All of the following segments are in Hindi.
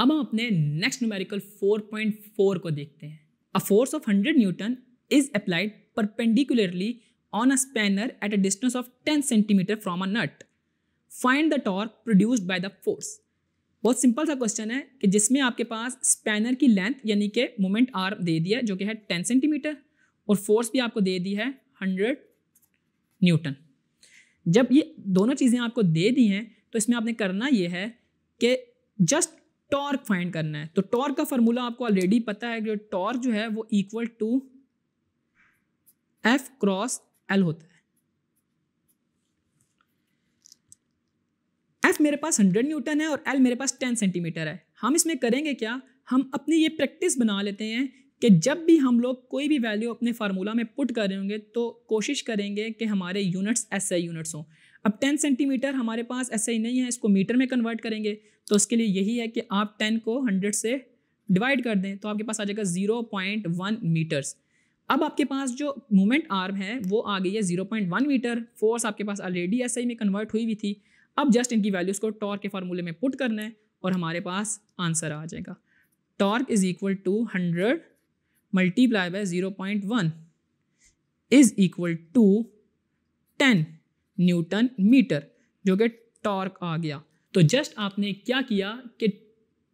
अब हम अपने नेक्स्ट न्यूमेरिकल 4.4 को देखते हैं a force of 100 newton is applied perpendicularly on a spanner at a distance of 10 centimetre from a nut find the torque produced by the force बहुत सिंपल सा क्वेश्चन है कि जिसमें आपके पास स्पैनर की लेंथ यानी कि मोमेंट आर दे दिया जो कि है 10 सेंटीमीटर और फोर्स भी आपको दे दी है 100 न्यूटन जब ये दोनों चीज़ें आपको दे दी हैं तो इसमें आपने करना ये है कि जस्ट टॉर्क फाइंड करना है तो टॉर्क का फॉर्मूला आपको ऑलरेडी पता है कि टॉर्क जो है वो equal to F cross L होता है एफ मेरे पास हंड्रेड न्यूटन है और एल मेरे पास टेन सेंटीमीटर है हम इसमें करेंगे क्या हम अपनी ये प्रैक्टिस बना लेते हैं कि जब भी हम लोग कोई भी वैल्यू अपने फार्मूला में पुट करेंगे होंगे तो कोशिश करेंगे कि हमारे यूनिट्स ऐसे यूनिट्स हों अब 10 सेंटीमीटर हमारे पास ऐसे ही नहीं है इसको मीटर में कन्वर्ट करेंगे तो उसके लिए यही है कि आप 10 को 100 से डिवाइड कर दें तो आपके पास आ जाएगा 0.1 मीटर्स अब आपके पास जो मोमेंट आर्म है वो आ गई है 0.1 मीटर फोर्स आपके पास ऑलरेडी ही में कन्वर्ट हुई हुई थी अब जस्ट इनकी वैल्यूज़ को टॉर्क के फार्मूले में पुट करना है और हमारे पास आंसर आ जाएगा torque is equal to hundred multiply by zero point one is equal to ten newton metre जो कि टॉर्क आ गया तो जस्ट आपने क्या किया कि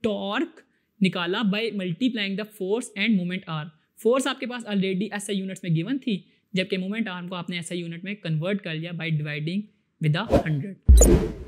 टॉर्क निकाला by multiplying the force and moment arm force आपके पास ऑलरेडी ऐसे यूनिट्स में गिवन थी जबकि मोमेंट आर्म को आपने ऐसे यूनिट में कन्वर्ट कर लिया by dividing with the hundred